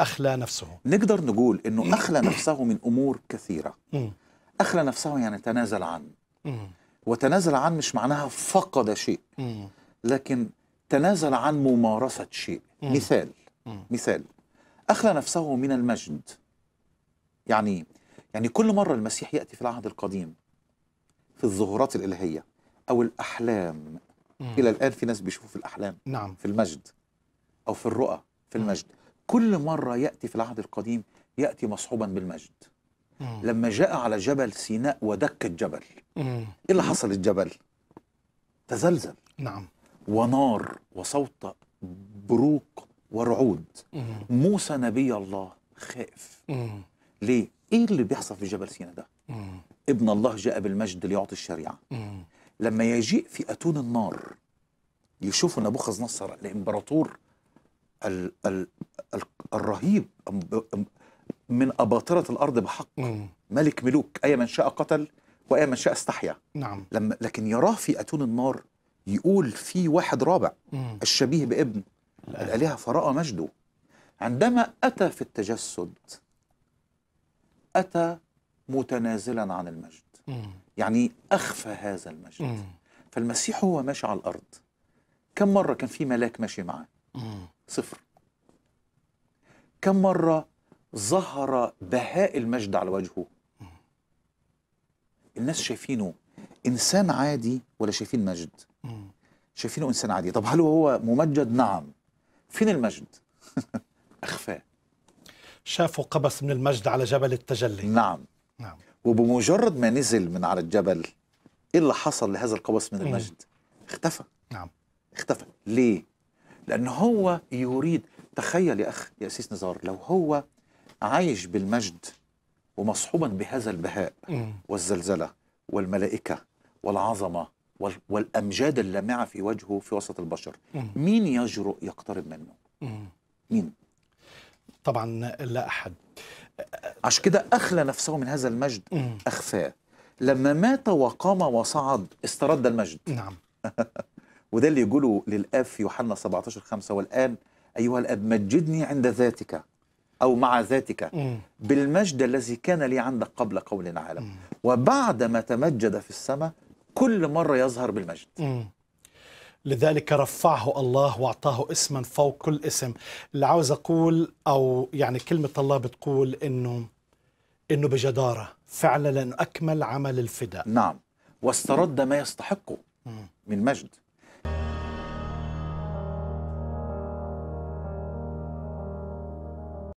أخلى نفسه نقدر نقول أنه أخلى نفسه من أمور كثيرة أخلى نفسه يعني تنازل عن وتنازل عن مش معناها فقد شيء لكن تنازل عن ممارسة شيء مثال مثال أخلى نفسه من المجد يعني يعني كل مرة المسيح يأتي في العهد القديم في الظهورات الإلهية أو الأحلام إلى الآن في ناس بيشوفوا في الأحلام نعم. في المجد أو في الرؤى في المجد كل مرة يأتي في العهد القديم يأتي مصحوبا بالمجد مم. لما جاء على جبل سيناء ودك الجبل إيه اللي حصل الجبل تزلزل نعم ونار وصوت بروق ورعود مم. موسى نبي الله خائف مم. ليه ايه اللي بيحصل في جبل سيناء ده مم. ابن الله جاء بالمجد ليعطي الشريعه مم. لما يجيء في اتون النار يشوفوا نبوخذ نصر الامبراطور ال ال ال الرهيب من أباطرة الأرض بحق ملك ملوك أي من شاء قتل وأي من شاء استحيا نعم لما لكن يراه في أتون النار يقول في واحد رابع مم. الشبيه بابن الآلهة فرأى مجده عندما أتى في التجسد أتى متنازلا عن المجد مم. يعني أخفى هذا المجد مم. فالمسيح هو ماشي على الأرض كم مرة كان في ملاك ماشي معاه صفر كم مرة ظهر بهاء المجد على وجهه الناس شايفينه إنسان عادي ولا شايفين مجد شايفينه إنسان عادي طب هل هو ممجد نعم فين المجد أخفاه شافوا قبس من المجد على جبل التجلي نعم نعم وبمجرد ما نزل من على الجبل ايه اللي حصل لهذا القبس من المجد؟ اختفى نعم اختفى ليه؟ لأن هو يريد تخيل يا أخ يا سيس نزار لو هو عايش بالمجد ومصحوبا بهذا البهاء والزلزلة والملائكة والعظمة والأمجاد اللامعة في وجهه في وسط البشر مين يجرؤ يقترب منه مين طبعا لا أحد عشان كده أخلى نفسه من هذا المجد أخفاه لما مات وقام وصعد استرد المجد نعم وده اللي يقوله للاب في يوحنا 17 5 والان ايها الاب مجدني عند ذاتك او مع ذاتك بالمجد الذي كان لي عندك قبل قول عالم وبعد ما تمجد في السماء كل مره يظهر بالمجد لذلك رفعه الله واعطاه اسما فوق كل اسم اللي عاوز اقول او يعني كلمه الله بتقول انه انه بجداره فعلا لانه اكمل عمل الفداء نعم واسترد ما يستحقه من مجد